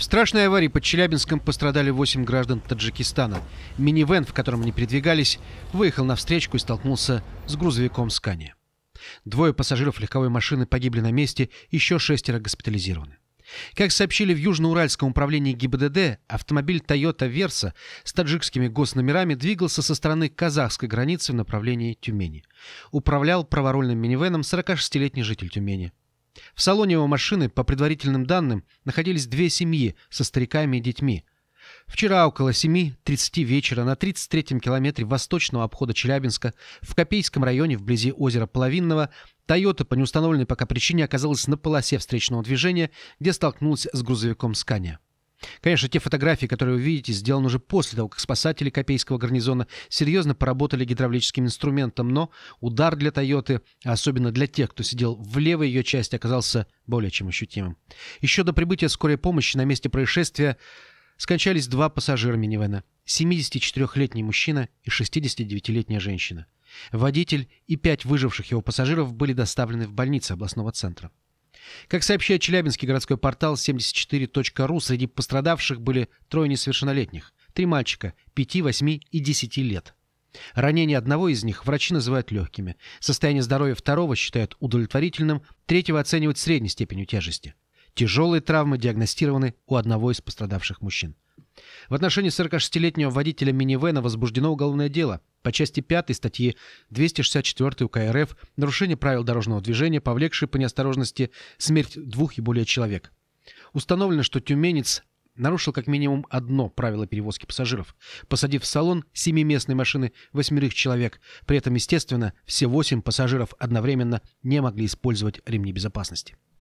В страшной аварии под Челябинском пострадали 8 граждан Таджикистана. Минивэн, в котором они передвигались, выехал на встречку и столкнулся с грузовиком «Скани». Двое пассажиров легковой машины погибли на месте, еще шестеро госпитализированы. Как сообщили в Южноуральском управлении ГИБДД, автомобиль Toyota Versa с таджикскими госномерами двигался со стороны казахской границы в направлении Тюмени. Управлял праворульным минивеном 46-летний житель Тюмени. В салоне его машины, по предварительным данным, находились две семьи со стариками и детьми. Вчера около 7.30 вечера на 33-м километре восточного обхода Челябинска в Копейском районе вблизи озера Половинного Тойота по неустановленной пока причине оказалась на полосе встречного движения, где столкнулась с грузовиком Скания. Конечно, те фотографии, которые вы видите, сделаны уже после того, как спасатели Копейского гарнизона серьезно поработали гидравлическим инструментом, но удар для Тойоты, а особенно для тех, кто сидел в левой ее части, оказался более чем ощутимым. Еще до прибытия скорой помощи на месте происшествия скончались два пассажира минивэна. 74-летний мужчина и 69-летняя женщина. Водитель и пять выживших его пассажиров были доставлены в больницы областного центра. Как сообщает Челябинский городской портал 74.ru, среди пострадавших были трое несовершеннолетних. Три мальчика 5, 8 и 10 лет. Ранение одного из них врачи называют легкими. Состояние здоровья второго считают удовлетворительным, третьего оценивают средней степенью тяжести. Тяжелые травмы диагностированы у одного из пострадавших мужчин. В отношении 46-летнего водителя минивэна возбуждено уголовное дело по части 5 статьи 264 УК РФ «Нарушение правил дорожного движения, повлекшее по неосторожности смерть двух и более человек». Установлено, что тюменец нарушил как минимум одно правило перевозки пассажиров, посадив в салон семиместной машины восьмерых человек. При этом, естественно, все восемь пассажиров одновременно не могли использовать ремни безопасности.